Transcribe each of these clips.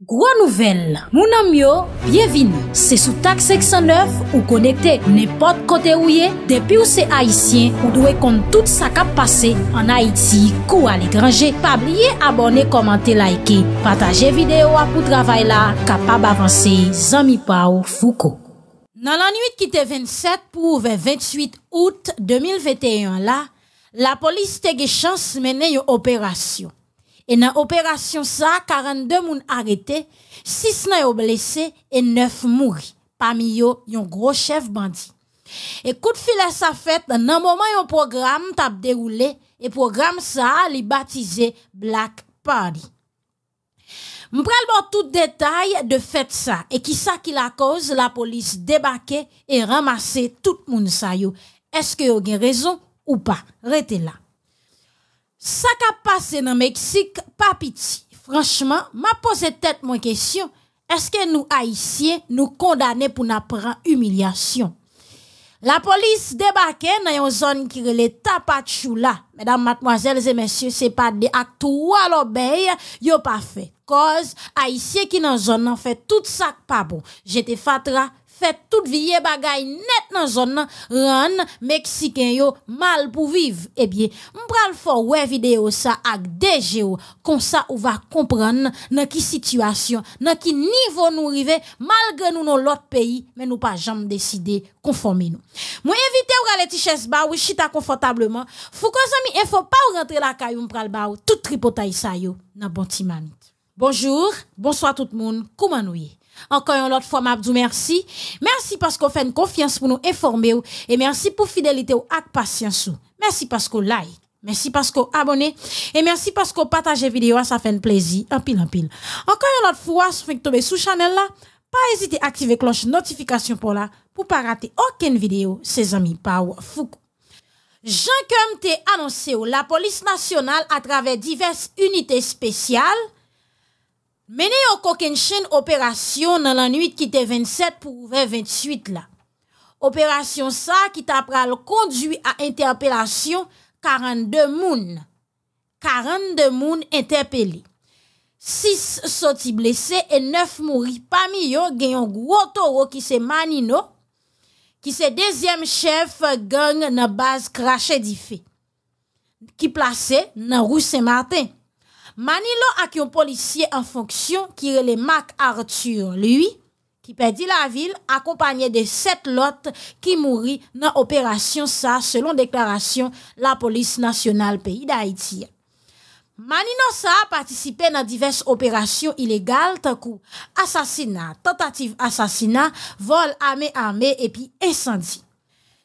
Gwa nouvel, mounan myo, bievin, se sou tak 609 ou konekte nepot kote ouye, depi ou se Haitien ou dwe kont tout sa kap pase an Haiti kou al e grange, pa blye abone komante laike, pataje video apou travay la kapab avanse zami pa ou fouko. Nan lan nuit ki te 27 pou ouve 28 out 2021 la, la polis te ge chan se mene yo operasyon. Et dans l'opération ça, 42 moun arrêtées, 6 été blessées et 9 mouri. Parmi eux, un gros chef bandit. Et coup de filet ça fait, dans un moment yon programme tap déroulé, et programme ça, li baptisé Black Party. M'pral bon tout détail de fait ça, et qui ça qui la cause, la police débarqué et ramassé tout moun sa yo. Est-ce que yo gen raison ou pas? Restez là ça qui passé dans Mexique, pas pitié. Franchement, ma pose tête mon question. Est-ce que nous, haïtiens, nous condamnons pour n'apprendre humiliation? La police débarquait dans une zone qui est là. Mesdames, mademoiselles et messieurs, c'est pas des actes à l'obéir, y'a pas fait. Cause, haïtiens qui dans zone en fait tout ça pas bon. J'étais fatra, fait toute vieille bagaille net dans zone ran mexicain yo mal pour vivre Eh bien m'pral fort ouais vidéo ça ak DG comme ça on va comprendre dans qui situation dans qui niveau nous rive, malgré nous dans l'autre pays mais nous pas jamais décidé conformer nous moi invité ou aller tiches ba ou chita confortablement faut que et faut pas rentrer la caillou m'pral ba ou tout tripotaille ça yo dans bon Bonjour, bonsoir tout le monde. Comment est? Encore une autre fois, Mabdou, merci. Merci parce qu'on fait une confiance pour nous informer et merci pour fidélité ou patience. Merci parce qu'on like. Merci parce qu'on abonnez et merci parce qu'on partage vidéo, ça fait un plaisir, en pile en pile. Encore une autre fois, si vous tomber sous channel là, pas hésiter à activer cloche notification pour là pour pas rater aucune vidéo, ses amis Power fou. Jean comme t'es annoncé la police nationale à travers diverses unités spéciales Mené yon koken chaîne opération dans la nuit qui était 27 pour ouvrir 28 là. Opération ça qui ta conduit conduit à interpellation, 42 moun. 42 moun interpellées. 6 sortis blessés et 9 mouri. y yo un gros taureau qui se Manino Qui se deuxième chef gang na base krashe fait. Qui placé dans nan rue Saint-Martin. Manilo a un policier en fonction, qui est le Mac Arthur, lui, qui perdit la ville accompagné de sept lots qui mourit dans l'opération sa selon déclaration la police nationale pays d'Haïti. a participé dans diverses opérations illégales, t'as coup, assassinat, tentative assassinat, vol armé-armé et puis incendie.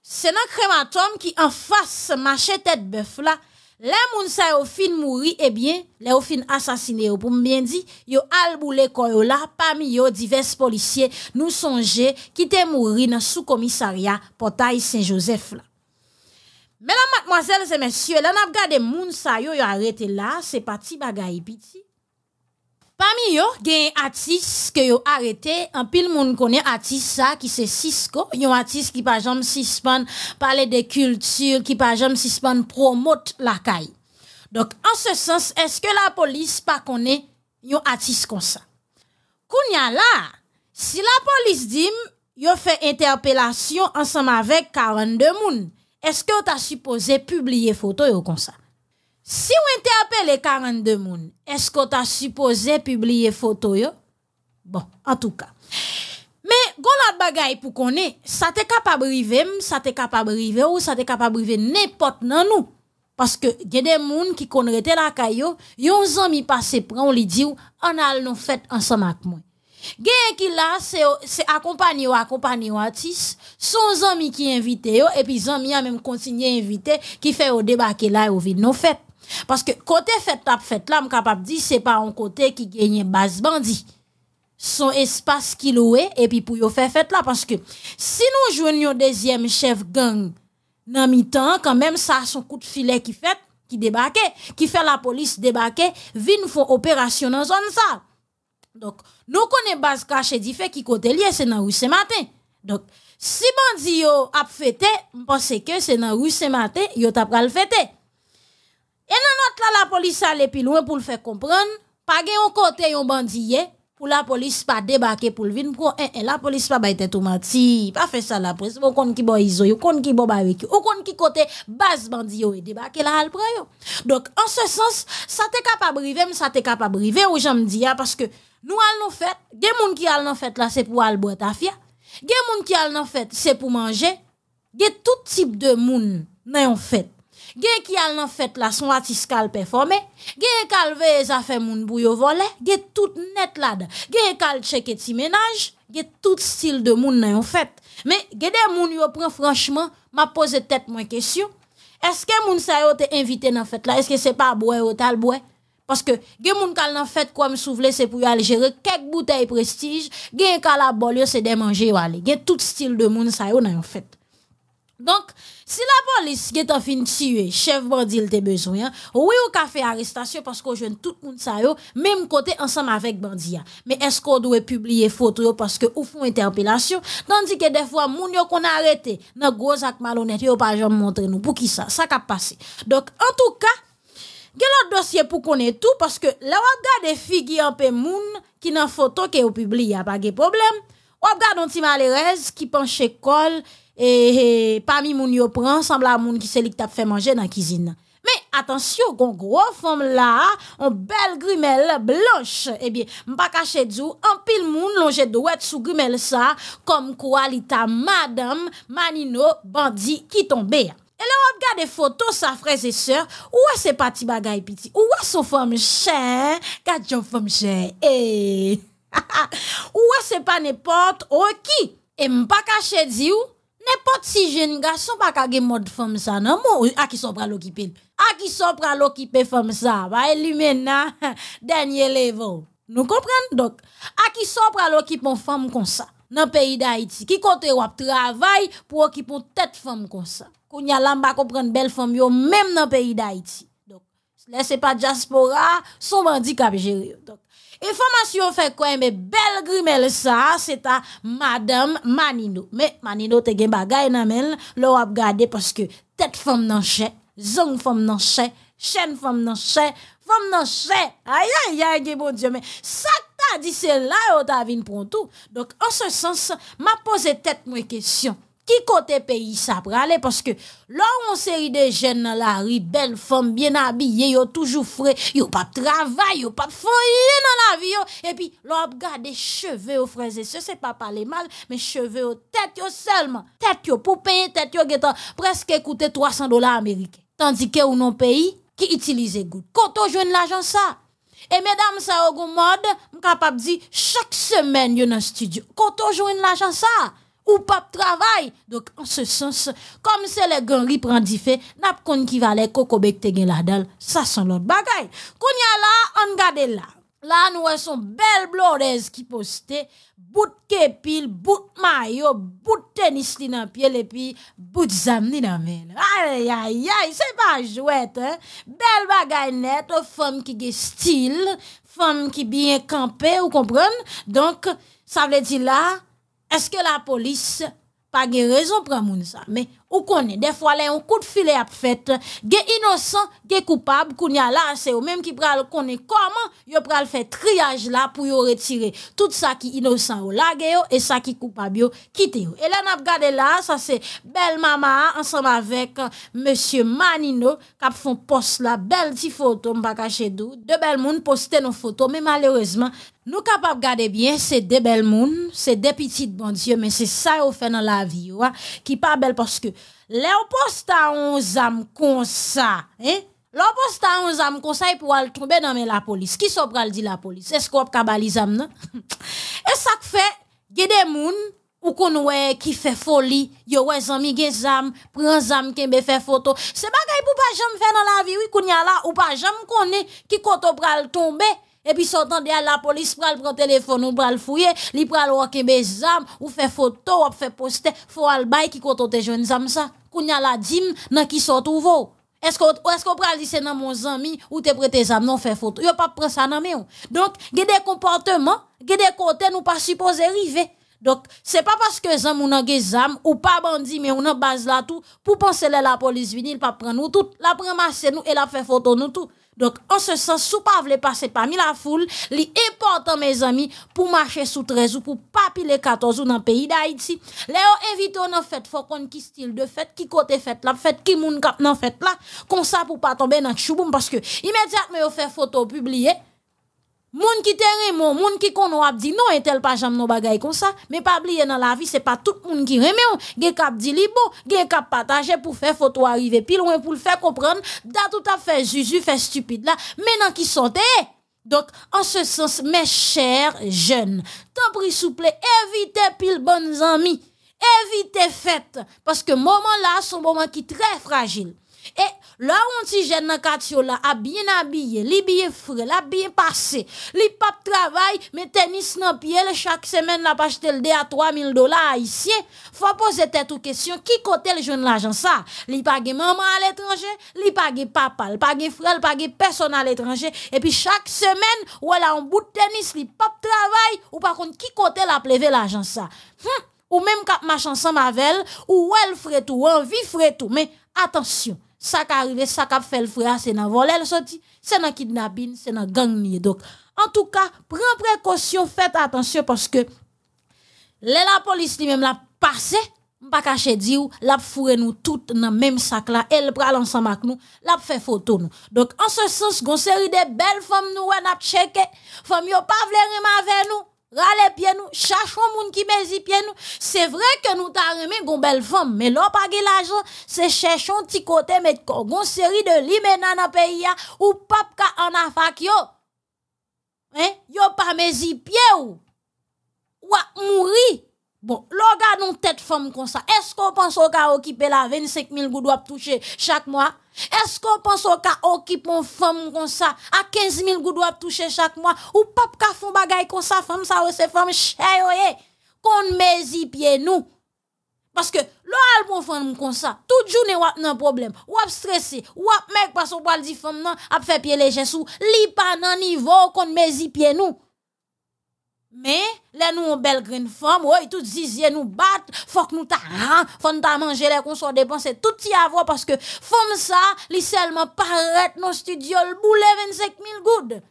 C'est un crématome qui en face marché tête bœuf-là, les gens qui ont fini mourir, eh bien, les ont fini Pour bien dire, yo alboulé quoi là parmi yo divers policiers, nous songez qui étaient mourir dans sous-commissariat portail Saint-Joseph là. Mesdames, mademoiselle et messieurs, là n'a pas gardé moun yo, arrêté là, c'est parti bagaille petit. Parmi eux, il y a un artiste qui ont arrêté. Un pile monde connaît artiste ça, qui c'est Cisco. Yon un artiste qui par exemple suspend parler de culture, qui par exemple suspend promote la caille. Donc, en ce sens, est-ce que la police pas connaît un artiste comme ça? Kounya là, si la police dit, yo fait interpellation ensemble avec 42 moun, est-ce que t'as supposé publier photo comme ça? Si ou interpellé 42 moun, est-ce que tu supposé publier photo yo? Bon, en tout cas. Mais gon la bagay pour qu'on ça t'est capable river, ça peut capable river ou ça t'est capable river n'importe nan nous. Parce que y a des moun qui connaissent la kayo, yon zami passé prend li dit on al nous fête ensemble avec moi. Gen qui là c'est accompagné ou accompagné artiste, son zami qui invité yo et puis zami a même continué invité qui fait au débarquer là au vide nos fêtes. Parce que côté fait tap fait là, je capable dire pas un côté qui gagne base bandit. Son espace qui loue et puis pour yon faire fête là. Parce que si nous jouons deuxième chef gang dans mi-temps, quand même ça son coup de filet qui fait, qui débarque, qui fait la police débarque, nous font opération dans zone ça. Donc, nous connaissons base caché dit fait qui côté lié, c'est dans rue ce matin. Donc, si bandit a fêté, je pense que c'est dans rue ce matin, yon a pral fêté. Et dans notre là, la police allait plus loin pour le faire comprendre. Pas un côté un bandit eh, pour la police pas débarquer pour le vin pour la police pas baïte tout menti pas fait ça la presse Bon, kon ki bon iso ou kon ki bon barbecue ou kon ki côté base bandi yo débarquer là al yo donc en ce sens ça t'est capable river ça t'est capable river ou j'aime dire parce que nous al nous fête des moun qui al nous fête là c'est pour al boire ta fia des moun qui al nous fête c'est pour manger des tout type de moun nan en fête gen la son atis kal performe, gen kal moun bou gen tout net lad, gen kal ti ménage gen tout style de moun nan yon fait Mais gen de moun yo pren franchement, ma pose question, est-ce que moun sa yo te invite nan fait la, que c'est pas bouè ou tal Parce que, gen moun kal nan fèt me souvle fait pou yo gérer quelques bouteilles prestige. gen kal a bol se gen tout style de moun sa yo nan fèt. Donc si la qui est en fin tuer, chef bandit, bandil te besoin hein, oui yo a fait arrestation parce qu'on joue tout est même yo, ensemble avec bandit hein. mais est-ce qu'on doit publier photo yo que ou les Tandis que des fois, moun yo gros arrêté, nan Ils ak pas yo pas nous. Pour qui ça Ça ça ça Donc, en tout en tout y Quel autre dossier pour qu'on ait tout parce que là on regarde des filles un peu moun qui dans photo qui ont publié a pas de problème. On regarde un petit malheureuse qui penche col et, parmi moun yo prend semble à moun qui c'est qui fait manger dans la cuisine. Mais attention, gon gros femme là, on belle grimelle blanche. Eh bien, m'pa caché dou, en pile moun longe douette sous grimelle ça, comme quoi l'ita madame Manino bandit qui tombé Et là, on regarde des photos, sa frère et sœur. Où est ce petit bagay petit? Où est son femme chère? Gadjon femme chère. Eh! Où est ce pas n'importe qui? Et m'pas caché ou? N'importe si jeune garçon pas de mode femme ça non a euh, qui sont pral occuper. A qui sont pral occuper femme ça. va bah, éliminer dernier level. Nous comprenons donc a qui sont pral occuper femme comme ça dans pays d'Haïti qui côté ou travail pour occuper tête femme comme ça. a lamba comprendre belle femme yo même dans pays d'Haïti. Donc laissez pas diaspora son handicap, cap gérer. Information fait quoi mais belle grimelle ça c'est à madame Manino. Mais Manino te gen bagay nan men, le wap parce que tête femme nan chè, zong femme nan chè, chaîne femme nan chè, femme nan chè. Aïe aïe aïe bon Dieu mais ça t'a dit c'est là où t'as vin pour tout. Donc en ce sens, m'a posé tête moi question qui côté pays ça aller parce que là on série des jeunes dans la rue belle femme bien habillée yo toujours frais yo pas travail yo pas foyer dans la vie et puis là on des cheveux aux frères ce c'est pas parler mal mais cheveux aux têtes seulement tête yo pour payer tête yo presque coûter 300 dollars américains tandis que ou non pays qui utilise gouttes. quand on joue l'argent ça et mesdames ça au mode capable dit chaque semaine yo un studio quand on joue l'argent ça ou pas travail. Donc, en ce sens, comme c'est les grand prend diffé, n'a pas qui va les kokobek te gen la dalle, ça sont l'autre bagaille. Qu'on y a là, on gade là. Là, nous avons belle blondeuse qui postait bout kepil, bout maillot, bout tennis li nan pied, et puis bout zam li nan men. Aïe, aïe, aïe, c'est pas jouette, hein? Belle bagaille net, femme qui est style, femme qui bien campée, vous comprenez? Donc, ça veut dire là, est-ce que la police n'a pas de raison pour monde ça? ou est. des fois là un coup de filet a fait innocents, innocent ge coupable kounya là c'est eux même qui pral connaît comment yo pral faire triage là pour yo retirer tout ça qui innocent ou là et ça qui coupable yo Kite et là n'a regardé là ça c'est belle mama ensemble avec euh, monsieur Manino qui font poste la belle petite photo pas caché dou deux belles monde poster nos photos mais malheureusement nous capables garder bien c'est des belles monde c'est des petites bon dieu mais c'est ça au fait dans la vie qui pas belle parce que le poste un zam comme ça, hein? Le poste un zam conseil pour le tomber dans mais la police. Qui s'en pral dit la police? Est-ce qu'on peut les zam, non? Et ça fait, il y a ou qu'on ouais qui fait folie yo ouais zami gen zam prend zam ken be fait photo c'est bagay pou pas jam faire dans la vie oui y kounya la ou pa jam konnen ki koto pral tomber puis puis de a la police pral pran téléphone, ou pral fouye, li pral wakebe zam, ou fait photo, ou fe poste, faut al bay ki koto te ça. zam sa. Kounya la dim nan ki sot ou est-ce qu'on pral lise nan mon zami ou te prete zam non fe photo Yo pas pran sa nan me Donc, gè ge de gè ge de kote nou supposé suppose donc, c'est pas parce que zam ou nan zam, ou pas bandi mais on a base là tout, pour penser la, la police vinil, pas prendre nous tout, la prend nous et la fait photo nous tout. Donc, en ce sens, sou pas vle parmi la foule, li important, mes amis, pour marcher sous 13 ou pour pas 14 ou dans le pays d'Haïti. Léo évite nan fête, faut qu'on qui style de fête, qui côté fête la fête, qui moun kap nan fête là, comme ça pour pas tomber dans le chouboum, parce que immédiatement, on fait photo publiée, Moun qui te mon, moun qui kon wap di non etel pas jam nos bagay comme ça, mais pas oublier dans la vie, c'est pas tout moun qui reme gen kap di li bon, gen kap partager pour faire photo arriver pile loin pour le faire comprendre, da tout à fait juju fait stupide là, maintenant qui sortait. Donc, en ce sens, mes chers jeunes, tant pris souple, évitez pile bonnes amies. évitez fête, parce que moment là, sont moment qui très fragile. Et eh, on on ti jen nan de la, a bien habillé, li bien frais' la bien passé li pap travail, mais tennis nan pied le semaine la acheté le de à 3000 dollars haïtien. Faut poser tête aux ou qui côté kote le jeune l'ajan ça' Li page maman à l'étranger, li page papa, li pagué personne li l'étranger. Et puis chaque semaine ou elle a un bout tennis, li pap travail, ou par contre, qui côté la pleve l'argent ça hum, ou même quand ma chanson avec ou elle ferait tout, envie ferait tout. Mais attention, ça qui arrive, ça qui fait le frère, c'est dans voler le sorti, c'est dans kidnapping, c'est dans gang Donc, en tout cas, prends précaution, faites attention parce que la police lui-même l'a passé, pas caché dire, l'a fourré nous toutes dans le même sac là, elle prend l'ensemble avec nous, l'a fait photo nous. Donc, en ce sens, gon série de belles femmes nous, on a checké, femmes yo pas vle avec nous rale pied nous, cherchons moun qui mezi pied nous. C'est vrai que nous t'a remis gon belle femme, mais l'on pas l'argent, c'est cherchons petit côté qu'on gon série de li nan le pays hein. ou papka ka en afak yo. Hein, yo pas mezi pied ou. Ou a mourir. Bon, l'oga non tête femme comme ça. Est-ce qu'on pense au cas occupé la 25 000 goud doit toucher chaque mois? Est-ce qu'on pense au cas occupé une femme comme ça à 15 000 goud doit toucher chaque mois? Ou pas ka font bagay comme ça, femme ça ou c'est femme chère qu'on mezi pied nous. Parce que l'oral pour femme comme ça, tout jour on a un problème, est stressé, est mec parce qu'on parle dire femme non a fait pied léger sous, li pas nan niveau qu'on mezi pied nous. Mais, les nous, on belle green forme, tout zizier nous bat, faut nous ta, hein, faut manger, les qu'on soit dépensé, tout y avoir, parce que, femme ça, li seulement paraît nos studios, le boulet 25 000 goudes.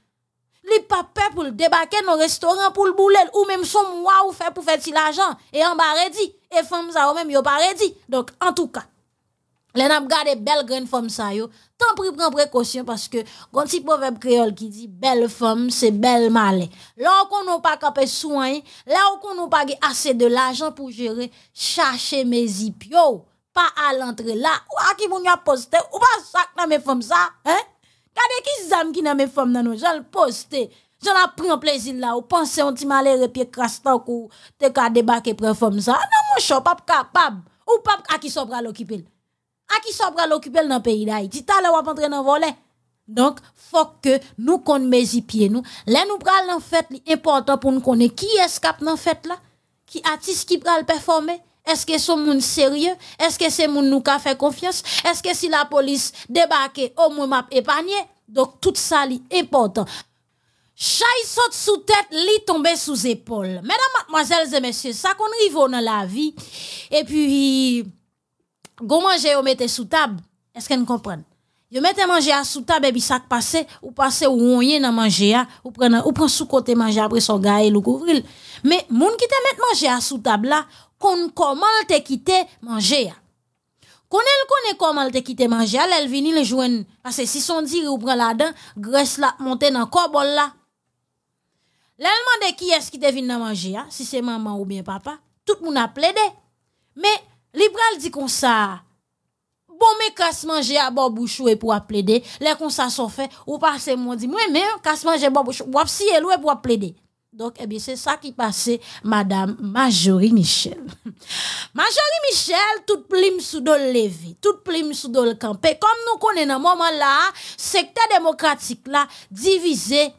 Li pas peur pour le débarquer nos restaurants pour le boulet, ou même son moi ou faire pour faire l'argent, et en barré dit, et femme ça, ou même, yo pas dit. Donc, en tout cas, les n'a gardé belle grande femme ça yo. Tant pri prend précaution parce que quand proverbe créole qui dit belle femme c'est belle malé. Là qu'on n'a pas capé soin, là qu'on n'a pas assez de l'argent pour gérer, chercher mes ipio, pas à l'entrée là. Ou à qui moun a posté ou pas sac dans mes femmes ça, hein? Gade qui zam qui dans mes femmes dans nos gens posté. J'en a pris un plaisir là, ou pensez on ti malé pied crastan ou te ka débarquer prend femme ça. Non mon chou pas capable ou pas à qui sobra l'occuper à qui ça pral occuper dans le pays d'Haïti. T'as le va entrer dans volet. Donc, faut que nous connaissions mes pieds nous. Là, nous prenons en fait important pour nous connaître qui est cap en fait là, qui artiste qui pral performer. Est-ce que sont monde sérieux? Est-ce que c'est monde nous qui fait confiance? Est-ce que si la police débarque, au moins m'a épargné? Donc, tout ça, est important. chaï saute sous tête, lit tombe sous épaule. Mesdames, mademoiselles et messieurs, ça qu'on rive dans la vie. Et puis, Go manje yo mette sou tab, eske n kompren. Yo mette manje a sou tab ebi sak pase, ou pase ou wonyen nan manje a, ou pren sou kote manje apre son gaye lou kouvril. Me, moun ki te mette manje a sou tab la, kon kon malte ki te manje a. Kon el kon kon malte ki te manje a, lel vini le jwen, pase si son diri ou pren la den, gres la, monte nan kobol la. Lel mande ki eski te vin nan manje a, si se maman ou bien papa, tout moun ap lede. Me, Libral dit comme ça. Bon, mais casse manger à Bobouchou bouchou et pour plaider. Les comme ça sont fait, ou passe mon dit, moi, mais casse manger à bouchou, ou si et e pour plaider. Donc, eh bien, c'est ça qui passait, Madame Majorie Michel. Majorie Michel, toute plime sous le levé, toute plime sous le campé. Comme nous connaissons dans moment là, secteur démocratique là, divisé,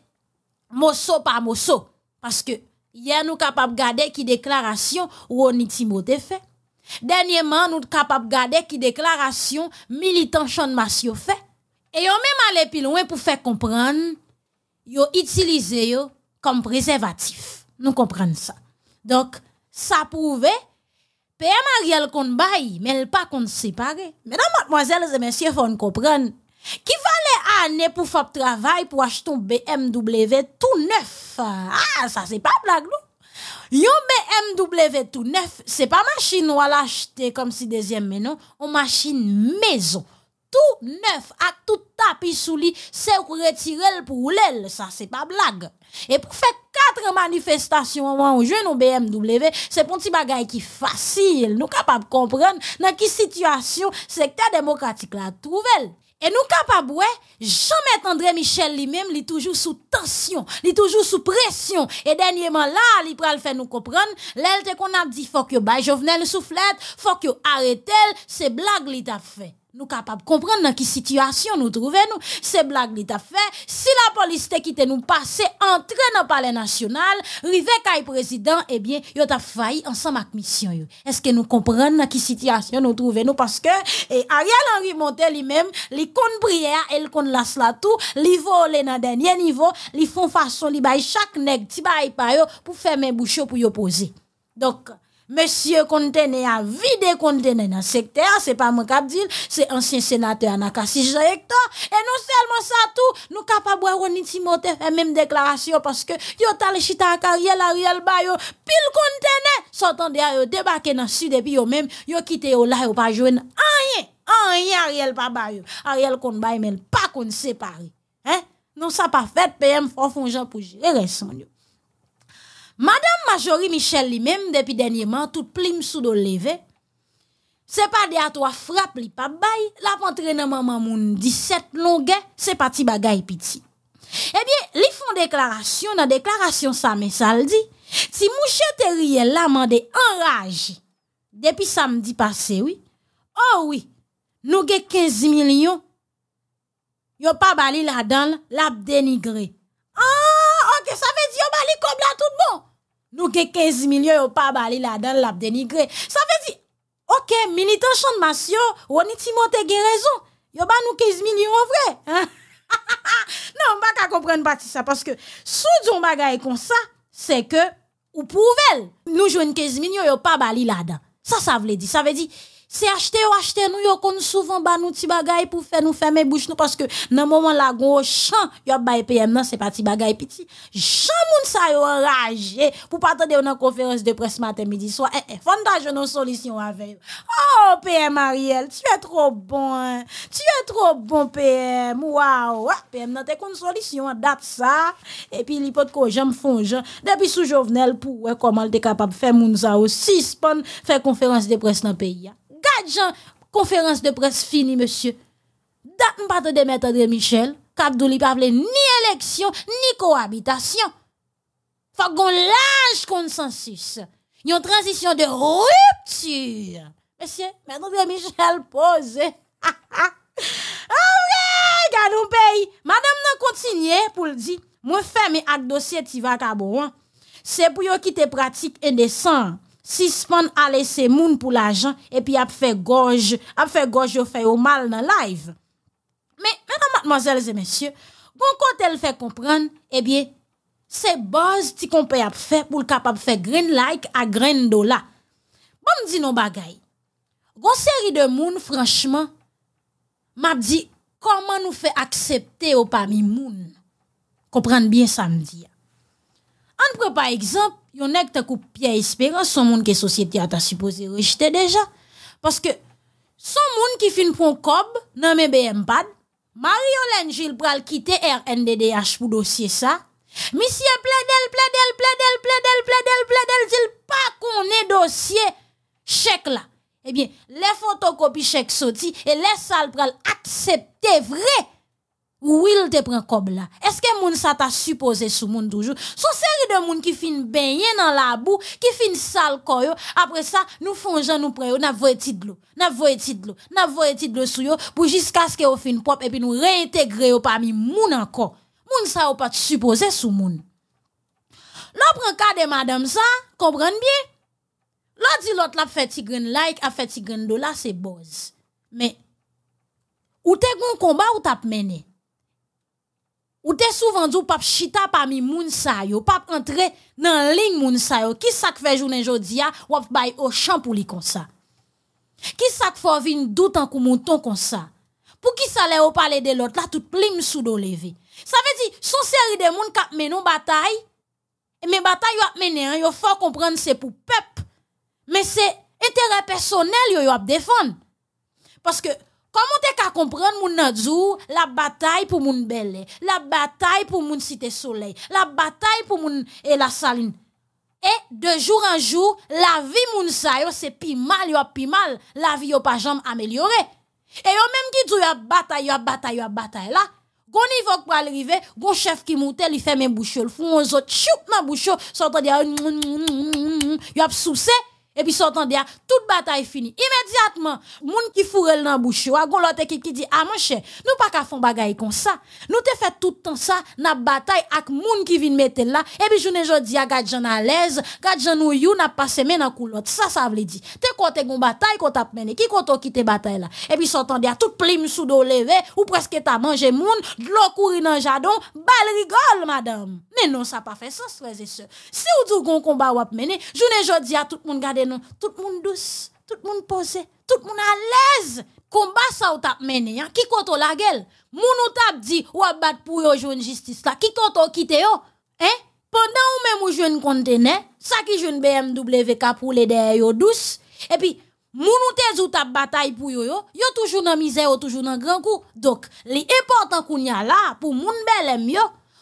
morceau par morceau. Parce que, hier, nous capable de garder qui déclaration ou on Timothée fait. Dernièrement, nous sommes capables de garder qui déclaration militant Chan Masio fait. Et on même allé plus loin pour faire comprendre, yo utilisé yo comme préservatif. Nous comprenons ça. Donc, ça prouve, PM Ariel kon mais elle pas kon séparé. Mesdames, mademoiselles et messieurs, faut comprendre. Qui valait année pour faire travail pour acheter un BMW tout neuf? Ah, ça c'est pas blague, Yon BMW tout neuf, c'est pas machine ou à l'acheter comme si deuxième, mais non, on machine maison. Tout neuf, à tout tapis sous lit, c'est pour retirer pour l'aile, ça c'est pas blague. Et pour faire quatre manifestations en jeune au BMW, c'est pour petit bagage qui facile, nous capable de comprendre dans quelle situation secteur démocratique la trouve. Et nous capables, jamais André Michel lui-même, il est toujours sous tension, il est toujours sous pression. Et dernièrement, là, il pral faire nous comprendre, l'elte qu'on a dit, faut que bah, Jovenel soufflette, faut que arrêtez, c'est blague, qu'il t'a fait nous capables de comprendre dans quelle situation nous trouvons nous. Ces blagues l'État fait. Si la police te quitté nous passer, entrer dans palais national, rivé le président, eh bien, yo t'a failli ensemble avec mission Est-ce que nous comprenons dans quelle situation nous trouvons nous? Parce que, et eh, Ariel Henry Montel lui-même, li compte prière, il compte la cela tout, li vole dans dernier niveau, li font façon, li faire chaque nèg, ti baille yo, pour fermer bouche pour y opposer Donc, Monsieur Contene a vidé Contene dans le secteur, c'est pas moi qui dit, c'est ancien sénateur Nakasi Jean Hector. Et non seulement ça tout, nous capables Ronny Timothée faire même déclaration parce que yo talé chita à Ariel Bayo, pile Contene, s'entendait à yon débarquer dans le sud et puis yo même yo quitté yon là yo pas joindre rien, rien Ariel pas Bayo. Ariel kon bay mais pas kon séparé. Hein? Non ça pas fait PM faut font pour gérer son Madame Majorie Michel même même dernièrement, toute tout plim sous le levé, c'est pas des à toi frappe, pas li pas bail, la pantre maman moun 17 longe, c'est pa ti bagay piti. Eh bien, li les déclaration, nan la déclaration men ça di, si mouche teriye la en rage depuis samedi passé, oui, oh oui, nous ge 15 millions, yo pas bali la dan, la dénigré. Ah, ok, ça veut dire bali comme là tout bon nous avons 15 millions, nous pas bali là-dedans, l'a dénigré. Ça veut dire, ok, militant Chanmasio, Ronnie Timothée a raison. Yo ba nous 15 millions en vrai. non, on va pas comprendre pas bah, ça parce que sous un bagarre comme ça, c'est que ou pouvez nous jouons 15 millions, yo pas bali là-dedans. Ça ça veut dire, ça veut dire c'est acheter ou acheter nous yon kon souvent ba nous ti bagay pour faire nous fermer bouche nous parce que nan moment la gros chan a ba PM non c'est pas ti bagay piti jan moun sa yo enragé pour pas attendre une conférence de presse matin midi soir eh eh fon solution avec oh PM Ariel tu es trop bon hein. tu es trop bon PM waouh ah, PM nan te kon solution date ça et puis li pote ko fondre, hein. depuis depuis sous pour pou comment t'es te capable faire moun sa aussi suspend faire conférence de presse le pays pas conférence de presse finie, monsieur. Date pas de mettre André Michel, Kabdouli pas ni élection, ni cohabitation. Faut qu'on large consensus. Une transition de rupture. Monsieur, M. André Michel pose. Allez, nous pays. Madame n'a continue pour le dire. Moi, ferme ak dossier Tiva Kabouan. C'est pour yon quitter pratique indécent. Si suspend à laisser moun pour l'argent et puis a fait gorge, a fait gorge fait au mal dans live. Mais mesdames mademoiselles et messieurs, bon quand elle fait comprendre, eh bien c'est boss ti qu'on peut faire pour capable faire green like à green dollar. Bon me dit nos bagailles, grosse série de moun franchement m'a dit comment nous fait accepter au parmi moun. Comprendre bien samedi. On prend par exemple, a nèg te pied Pierre Espérance, son monde que société a ta supposé rejeter déjà parce que son monde qui fin une cob nan men BM pad, Mariolène Gilles pral quitter RNDDH pour dossier ça. Monsieur Pledel, Pledel, Pledel, Pledel, Pledel, Pledel, il pas qu'on est dossier chèque là. Eh bien, les photocopies chèque sorti et les salles pral accepter vrai Ou il te pren kob la? Eske moun sa ta suppose sou moun toujou? Sou seri de moun ki fin benye nan la bou, ki fin sal koyo, apre sa nou fonjan nou preyo, na voye tidlo, na voye tidlo, na voye tidlo sou yo, pou jiska skè ou fin pop, epi nou reintegre yo pa mi moun anko. Moun sa ou pa te suppose sou moun. Lò pren kade madame sa, komprende bie? Lò di lot la feti gren laik, a feti gren do la, se boz. Me, ou te goun komba ou tap mene? Ou te souvent dit pap chita parmi moun sa yo, pap entrer dans ligne moun sa yo. Qui sak que fait journée jodi ou wap bay au champ pour li comme ça. Qui sa que fait vin doute en mouton comme ça. Pour qui ça le parler de l'autre là tout plim sous do Ça veut dire son série de moun k'ap menon bataille. Mais bataille yo ap mené, yo faut comprendre c'est pour peuple. Mais c'est intérêt personnel yo yo ap Parce que Comment t'es qu'à comprendre mon nadzou la bataille pour moun belle, la bataille pour moun cité soleil, la bataille pour moun. et la saline. Et de jour en jour, la vie moun sa yo c'est pi mal, yo pi mal, la vie yo pas jamais améliorée. Et yo même qui dou yo bataille, yo bataille, yo bataille là. Gon niveau pour arriver, gon chef qui monte, il fait mes bouches, le fond, on zot choup ma bouche, s'entend dire, yo a sousse et puis sortant toute bataille finie immédiatement moun qui fourrel dans bouche ou gon l'autre qui dit ah mon cher nous pas ka font bagaille comme ça nous te fait tout temps ça n'a bataille ak moun qui viennent mettre là et puis journée jodi a à jan à l'aise gade jan nou you n'a passé men dans coulotte ça ça veut dire te côté gon bataille qu'on t'a mené qui côté qui te bataille là et puis sortant tout toute plime sous dos levé ou presque t'a mangé moun l'eau courir dans jardin bal rigole madame mais non ça pas fait sens frères et sœurs si ou dit gon combat ou ap mené journée jodi a tout moun gade tout monde douce, tout monde posé, tout monde à l'aise. Combat ça ou tap mené, hein? Qui koto la gueule? Moun ou tap dit, ou abat pour yo jouen justice là. Qui koto kite yo? Hein? Pendant ou même ou jouen conteneur, ça qui jouen BMW ka pour les derrière yo douce. Et puis, moun ou tez ou tap bataille pour yo yo, yo toujours dans misère ou toujours dans grand coup. Donc, l'important qu'on y a là, pour moun belem yo,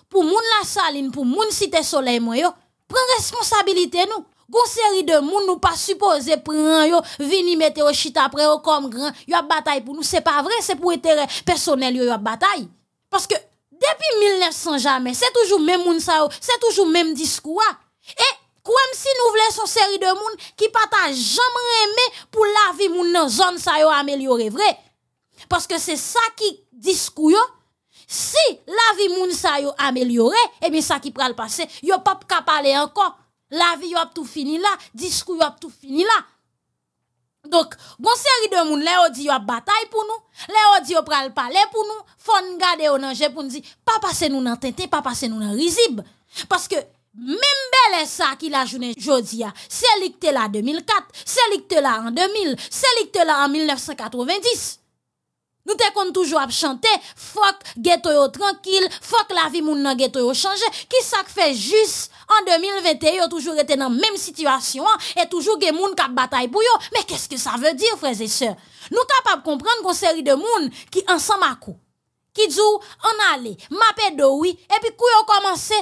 pour moun la saline, pour moun cité soleil moi yo, prend responsabilité nous. Gon série de moun nous pas supposé prendre yo, vini mettre au shit après au comme grand, a bataille pour nous, c'est pas vrai, c'est pour intérêt personnel yo, a bataille. Parce que depuis 1900 jamais, c'est toujours même moun ça, c'est toujours même discours. Et comme si nous voulons une série de moun qui pas jamais aimé pour la vie moun dans zone ça yo améliorer vrai. Parce que c'est ça qui discours si la vie moun sa yo améliorer eh bien ça qui pral passer, yo pas capable parler encore la vie a tout fini là, discours a tout fini là. Donc, bon série de moun, le dit yop bataille pour nous, les dit yo pral parler pour nous, fon gade au nanje pour nous dire, pas passer nous dans tente, pas passer nous nan risib. Parce que, même belle ça qui la journée jodia, c'est l'icte là 2004, c'est l'icte là en 2000, c'est l'icte là en 1990. Nous te kon toujours à chanter, fuck ghetto yo tranquille, fuck la vie moun nan ghetto yo changé. Qui ça fait juste en 2021 toujours été dans même situation hein. et toujours gen moun kap bataille pour yo. Mais qu'est-ce que ça veut dire frères et sœurs Nous capables comprendre qu'on série de moun qui ensemble à coup. Qui dit en aller, mapé de oui et puis kou yo commencé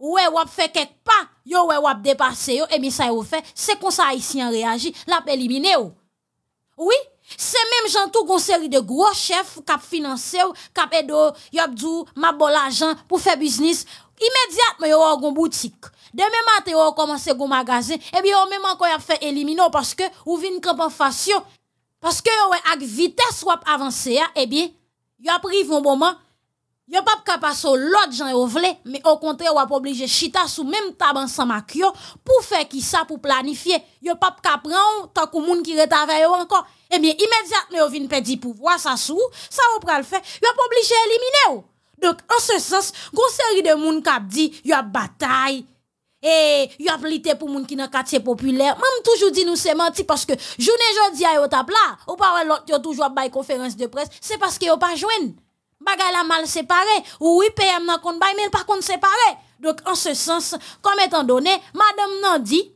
Ouais, wap fait quelque pas, yo ouais wap dépassé yo et bien ça yo fait, c'est comme ça haïtien réagit, l'a éliminé yo. Oui, c'est même gens tout série de gros chefs qui financé, qui ont aidé, qui ma bon l'argent pour faire business. Immédiatement, ils ont une boutique. Demain matin, ils ont commencé un magasin. Et eh bien, ils ont même encore fait éliminer parce que ou viennent une en fashion. Parce que, avec vitesse, soit ont avancé. Eh bien, ils ont pris un moment. Yo pas ka passer l'autre gens yo vle, mais au contraire ou obligé chita sous même table ensemble ak yo pour faire qui ça pour planifier. Yo pas ka prendre tant que moun qui retavaille encore. Eh bien immédiatement yo vinn perdre pouvoir ça sou, ça ou pral faire. Yo pas obligé éliminer ou. Donc en ce sens, grosse série de moun k'ap dit yo a bataille et y a plité pour moun ki nan quartier populaire. Même m'm toujours dit nous c'est menti parce que journée jodi a yo tap la, ou pas l'autre yo toujours bay conférence de presse, c'est parce que yo pas joine Bagay la mal séparé Oui, PM nan compte bay, mais par contre séparé. Donc, en ce sens, comme étant donné, madame nan dit,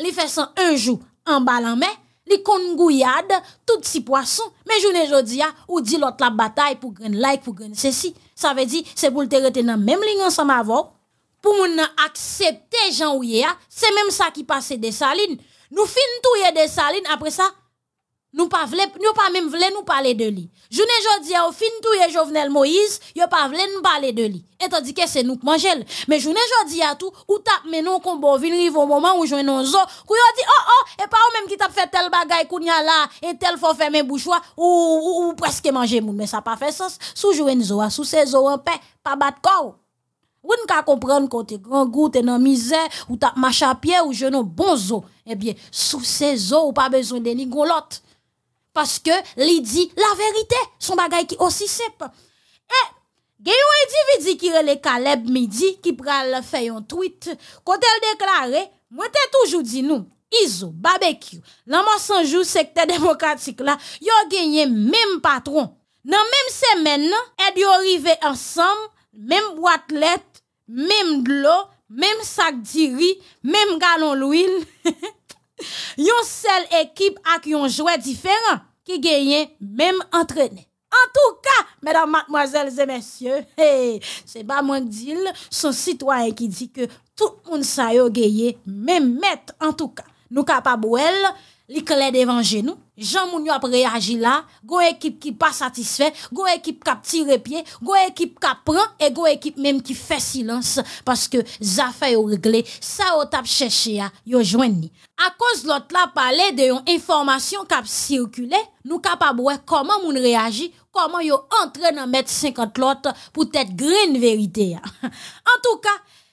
li fait ça un jour en balan mais li gouyade, tout si poisson mais journée jodia ou dit l'autre la bataille pour gagner like pour gagner ceci ça veut dire c'est pour te même ligne ensemble avant pour moun accepter Jean Ouya c'est même ça qui passe des salines nous fin touyer des salines après ça nous pas vle, nous pas même vle nous parler de lui. Journée jodi au fin tout Jovenel Moïse, yo pas vle nous parler de lui. Et tandis que c'est nous qui mangeons. Mais journée jodi à tout ou tap menon combo vin rive au moment où nos zo, ou yo dit oh oh et pas ou même qui tap fait tel bagay kounya là et tel faut faire mes bouchois ou, ou, presque manger moun mais ça pas fait sens. Sous jouen zo, sous ces zo en paix, pas bat corps. Ou ne ka comprendre côté grand goût t'es dans misère ou tap marche à pied ou je bon zo. Eh bien, sous ces zo ou pas besoin de ni l'autre parce que li dit la vérité, son bagage qui aussi simple. Et individu qui relait Caleb midi qui pral fait un tweet quand elle déclarait, moi t'ai toujours dit nous Iso, barbecue, l'amant sans jour secteur démocratique là, yo gagné même patron. Dans même semaine, et yo arrivé ensemble, même boîte lettre, même de l'eau, même sac riz, même galon d'huile. Yon équipe équipe ak yon joué différent qui même même entraîné. En tout cas, mesdames, mademoiselles et messieurs, c'est pas mon qui son citoyen qui dit que tout le monde sa yo même en tout cas. Nous capables l'éclair d'évangile nous. Jean Mounio a réagi là, go équipe qui pas satisfait, go équipe qui a tiré pied, go équipe qui prend et go équipe même qui fait silence parce que affaires yo réglé, ça au tape chercher à yo joindre. À cause l'autre là parler de yon information qui a circulé, nous capable comment moun réagit, comment yo entre dans mettre 50 l'autre pour être green vérité. en tout cas,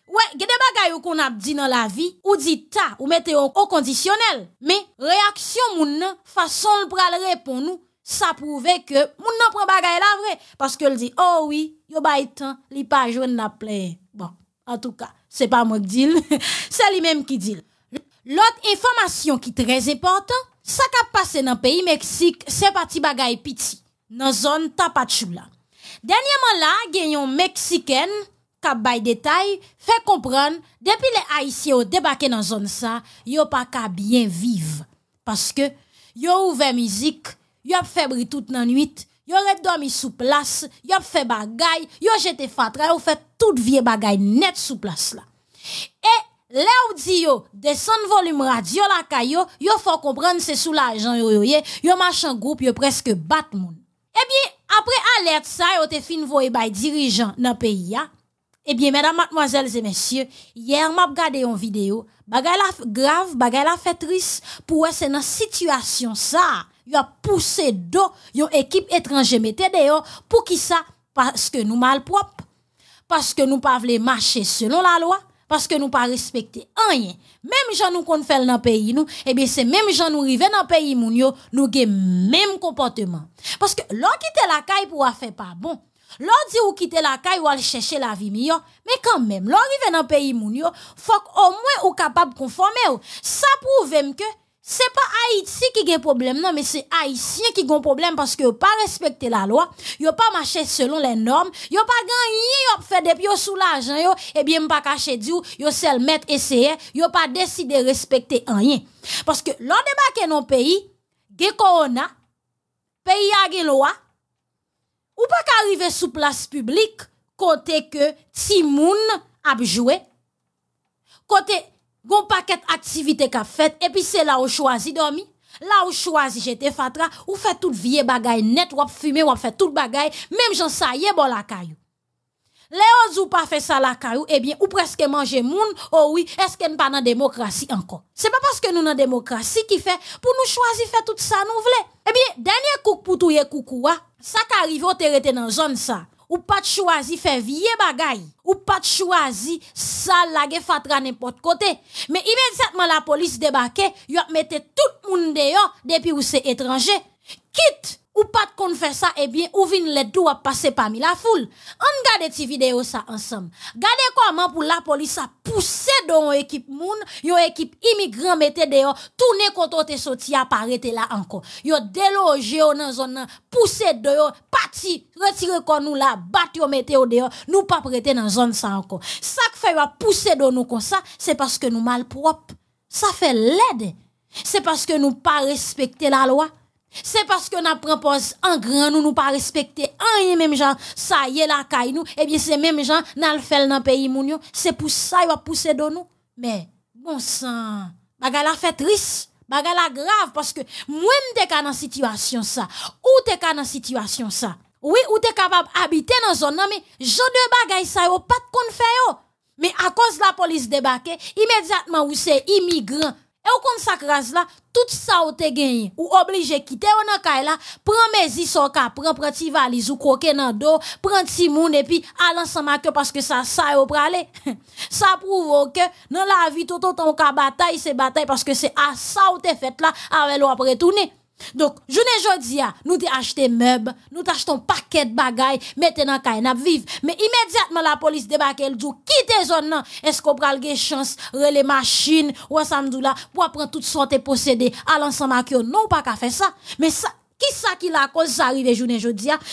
Ouais, il y a qu'on a dit dans la vie, ou dit ta, ou mettez au, conditionnel. Mais réaction moun façon le pral répond nous, ça prouve que moun nan prend bagaille la vraie parce que le dit "Oh oui, yo bay li pa jaune la plein. Bon, en tout cas, c'est pas moi qui c'est lui-même qui dit. L'autre information qui est très importante, ça qui passé dans le pays Mexique, c'est parti bagaille piti, dans zone Tapachula. Dernièrement là, gagnons mexicaine kap détail fait comprendre depuis les haïtiens ont débarqué dans zone ça yo pas bien vivre parce que yo ouvert musique yo a fait toute la nuit yo ont dormi sous place yo a fait bagay yo jeté fatra yo fait toute vie bagay net sous place là et Là où dit yo descend volume radio la kayo yo faut comprendre c'est sous l'argent yo yo en groupe yo presque bat moun Eh bien après alerte ça yo te fin voye les dirigeant dans pays eh bien, mesdames, mademoiselles et messieurs, hier, m'a regardé une vidéo. grave, très fait triste. Pour c'est dans situation ça. Il a poussé d'eau, une équipe étrangère mettez dehors. Pour qui ça? Parce que nous mal propre. Parce que nous pas voulons marcher selon la loi. Parce que nous pas respecter rien. Même gens nous qu'on fait dans pays nous, eh bien c'est même gens nous arrivent dans pays nous nous avons même comportement. Parce que l'on quitte la caille pour faire pas bon. L'on dit ou quitter la caille ou aller chercher la vie mieux, mais quand même, l'on y dans pays mounio, faut au moins ou capable se conformer. Ça prouve même que c'est pas Haïti qui a problème, non, mais c'est Haïtien qui a problème parce que pas respecté la loi, yon pas marché selon les normes, yon pas gagné, yon fait des pions sous l'argent, yon, et bien, pas caché du, sel seul mettre essayer, yo pas décidé respecter rien. Parce que l'on débarque dans le pays, gué corona, pays a la loi, ou pas qu'arriver sous place publique, côté que Timoun a joué, côté gon paquet activité qu'a fait, et puis c'est là où choisi dormi. Là où choisi j'étais fatra, ou fait tout vie bagaille net, ou fumer, ou fait tout bagaille, même j'en est bon la caillou. Léo ou pas fait ça la caillou, eh bien, ou presque manger moun, oh oui, est-ce qu'on pas dans démocratie encore? C'est pas parce que nous dans démocratie qui fait, pour nous choisir faire tout ça nous voulons. Eh bien, dernier coup pour touye koukoua, ah, ça qui arrive au territoire dans zone ça. Ou pas de choisir faire vieux bagay. Ou pas de choisir ça lage fatra n'importe côté. Mais immédiatement la police débarque, yon mette tout moun dehors depuis où c'est étranger. Quitte ou pas de fait ça, eh bien, ou vin les dou à passer parmi la foule. On regarde ces vidéo ça ensemble. Regardez comment pour la police a poussé dans une équipe moun, yon équipe immigrant mette dehors, tourner contre te sorti à paraître là encore. Yo délogé dans zone poussé dehors, parti, retirer kon nous là, battre mettez dehors, nous pas prêter dans zone ça encore. Ça que fait pousser dans nous comme ça, c'est parce que nous mal propre. Ça fait l'aide. C'est parce que nous pas respecter la loi. C'est parce que nous propose en grand, nous nous pas respecter en même gens, ça y est la caille nous, et eh bien c'est même gens, le fait dans le pays c'est pour ça il va pousser de nous. Mais, bon sang, bagala fait triste, bagala grave, parce que moi m'te ka dans situation ça, ou t'es ka dans situation ça. Oui, ou t'es capable d'habiter dans zone, mais je de bagay ça pas de faire Mais à cause de la police débarquée, immédiatement ou c'est immigrant, et au kon sa là, tout ça ou te gagné. ou oblige quitter ou nan kay là, pren mezi soka, pren prends, ti valises, ou dans le dos, prends, ti moun et puis alan ma queue parce que ça ça ou prale. Ça prouve que dans la vie tout autant a bataille, c'est bataille parce que c'est à ça ou te fait là avec ou après tourner. Donc, journée jodi a, ah, nous t'ai meubles, nous t'achetons paquet de bagailles, maintenant dans n'a Mais immédiatement la police débarque elle dit quittez zone est-ce qu'on prend une chance les machines ou samedi là pour prendre toute sorte posséder à l'ensemble que non pas qu'à faire ça. Mais ça qui ça qui la cause ça arrive journée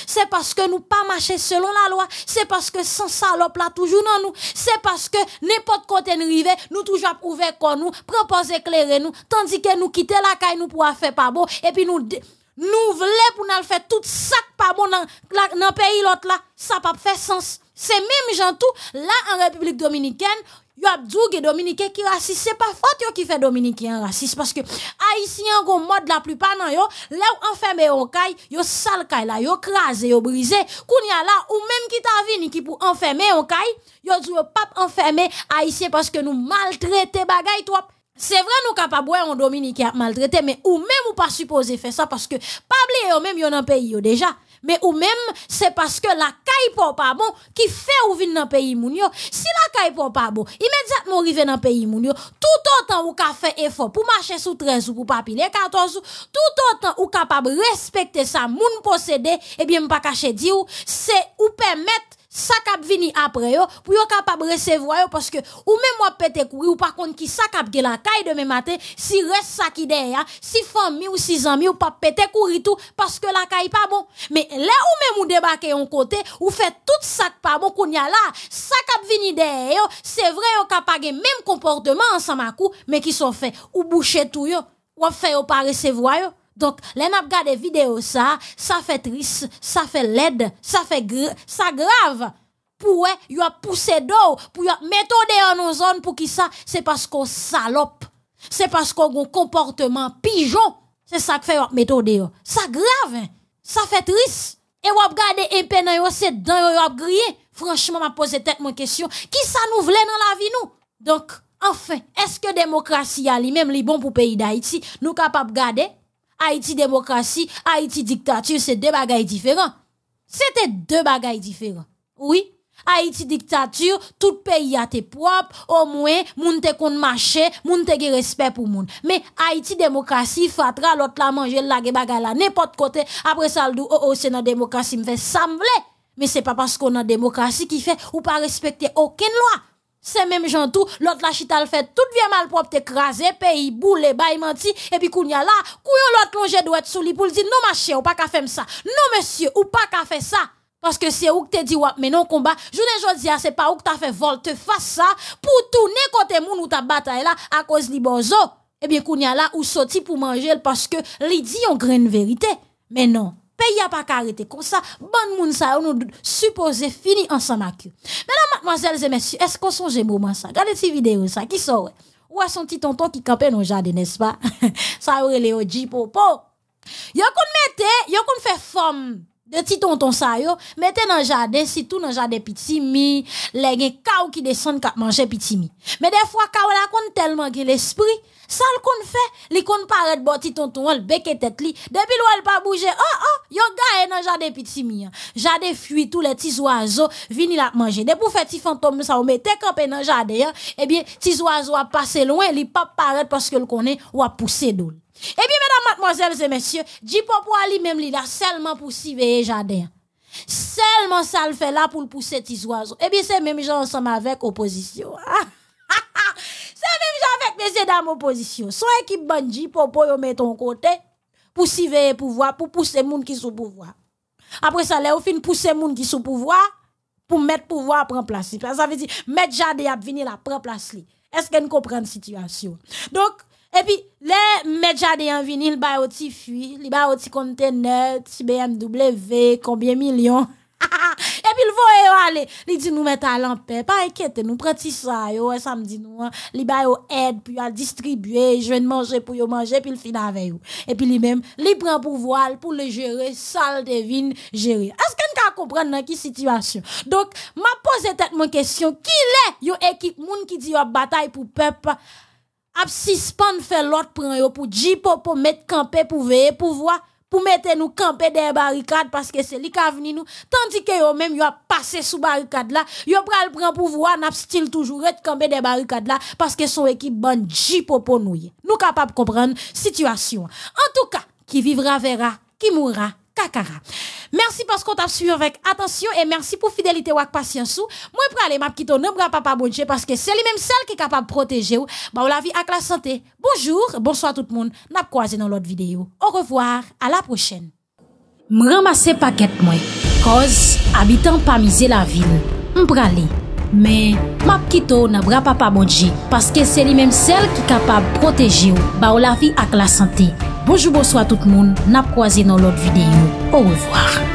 C'est parce que nous pas marcher selon la loi. C'est parce que sans salope là toujours dans nous. C'est parce que n'importe côté nous rivière nous toujours prouvé qu'on nous propose éclairer nous tandis que nous quitter la caille nous pour faire pas beau et puis nous nous voulons pour nous faire tout ça pas bon dans dans pays l'autre là, ça pas fait sens. C'est même gens tout là en République dominicaine, Yo ap djou ge Dominique qui rasis, c'est pas fote yo ki fait Dominique raciste parce que haïtien go mode la plupart nan yo, le ou enferme yo yo sal kay la, yo krasi, yo brise, koun ya la ou même qui ta vini ki pou enferme yo kay, yo djou yo enfermer haïtien parce que nous maltraiter bagay trop C'est vrai, nous capables un Dominique a maltraité, mais ou même ou pas supposé faire ça parce que, pas oublier, ou même, yon un pays, déjà. Mais ou même, c'est parce que la caille pour bon, qui fait ou vin dans pays mounio Si la caille pour pas bon, immédiatement rive dans pays mounio tout autant ou ka fait effort pour marcher sous 13 ou pour papiner 14 14 tout autant ou capable respecter sa moun posséder et eh bien, pas cacher dire, c'est ou permettre ça cap vini après yo pour yo capable recevoir yo parce que ou même moi pété courir ou par contre qui ça cap la caille demain matin si reste ça qui derrière si famille ou si amis ou pas pété courir tout parce que la caille pas bon mais là ou même ou débarquer en côté ou fait tout ça pas bon qu'on y a là ça cap vini derrière yo c'est vrai yo capable même comportement ensemble à mais qui sont faits ou boucher tout yo ou fait ou pas recevoir yo donc, les n'a des vidéo ça, ça fait triste, ça fait laide, ça fait gr ça grave. Pour y a poussé d'eau, pour y a méthode en zones pour qui ça, c'est parce qu'on salope. C'est parce qu'on a un comportement pigeon. C'est ça que fait méthode. Ça grave, ça fait triste. Et on regarde et se c'est dans on grillé. Franchement, m'a pose tête mon question. Qui ça nous voulait dans la vie nous Donc, enfin, est-ce que démocratie a même li bon pour pays d'Haïti Nous capable garder Haïti démocratie, Haïti dictature, c'est deux bagailles différents. C'était deux bagailles différents. Oui. Haïti dictature, tout pays a tes propre, au moins, moun te kon marché, moun te ge respect pour moun. Mais Haïti démocratie, fatra, l'autre la manger, la ge bagaille, la, n'importe côté, après ça, le oh, oh, c'est dans démocratie, me fait sembler. Mais c'est pas parce qu'on a démocratie qui fait ou pas respecter aucune loi c'est même gens tout, l'autre la chita le fait, tout bien mal propre, t'écraser pays, boule, bay menti, et puis Kounia y a là, couillon l'autre longe doit être sous lui pour dire, non ma chère, ou pas qu'à faire ça, non monsieur, ou pas qu'à faire ça. Parce que c'est où que t'es dit, ouais, mais non combat, je ne dis c'est pas où que t'as fait volte face ça, pour tourner côté moun ou ta bataille là, à cause li bonzo. Eh bien, Kounia là, ou sorti pour manger, parce que li dit on graine vérité. Mais non pays a pas arrêté comme ça Bonne moun ça nous supposé fini ensemble avec mesdames mademoiselles et messieurs est-ce qu'on songe moment ça regardez ces vidéos ça qui sort ou à son petit tonton qui campait dans le jardin n'est-ce pas ça aurait les oji popo yo kon mette yo kon fait forme de petit tonton ça yo mettez dans jardin si tout dans jardin petit mi les gars qui descendent cap manger petit mi mais des fois kaou la kon tellement que l'esprit ça l fait, fè, li kon boti tonton wèl beke tête li. depuis l il pa bouge, oh oh, yo gaye nan jade piti mi. Hein. Jade fui tous les petits oiseaux, vini la manje. Depou fè ti fantôme sa ou mette kapè nan jade hein. eh bien, petits oiseaux a passé loin, li pa parce que l ou wap pousse dou. Eh bien, mesdames, mademoiselles et messieurs, popo a li même li la seulement pour surveiller jardin, jade hein. Seulement ça le fait là pour le pousser petits oiseaux. Et eh bien, c'est même gens ensemble avec opposition. c'est même messieurs dames opposition, son équipe bandit pour pour mettre en côté pour surveiller pouvoir, pour pousser les gens qui sont pouvoir. Après ça, les fin pousser les gens qui sont pouvoir pour mettre pouvoir prendre place. Ça veut dire mettre Jade à venir la prendre place. Est-ce qu'elle comprend la situation? Donc, et puis, les médias de vinil, ils ont fuit ils ont conteneur, BMW, combien de millions et puis le voit aller il dit nous mettre à l'empêche pas inquiète, nous prend ça yo samedi nous li e ba yo aide puis a distribuer je vais manger pour yo manger puis le fin avec et puis lui même li prend pouvoir pour le gérer sale devine gérer est-ce qu'on peut comprendre dans qui situation donc m'a posé tête mon question qui est yo équipe moun qui dit yo bataille pour peuple ap suspend faire l'autre prend yo pour jipo mettre camper pour veiller pour voir pour mettre nous camper des barricades parce que c'est lui qui a venu nous tandis que yo même yo a passé sous barricade là yo pral prend pouvoir n'a style toujours être camper des barricades là parce que son équipe bandit pour nous nous capable comprendre situation en tout cas qui vivra verra qui mourra Merci parce qu'on t'a suivi avec attention et merci pour fidélité ou patience. Moi, pour aller m'a quitté pas bras papa bon Dieu parce que c'est lui-même celle qui est capable de protéger ou, bah, la vie avec la santé. Bonjour, bonsoir tout le monde. N'a croisé dans l'autre vidéo. Au revoir, à la prochaine. ramasser paquet moi. Cause, habitant pas miser la ville. M'bralé. mais map kito nan bra parce que parce que même celle qui est qui capable protéger ou, bah ou la vie avec la santé Bojou bo swa tout moun, nap kwa zin nou lot videyo. Ouwe vwa.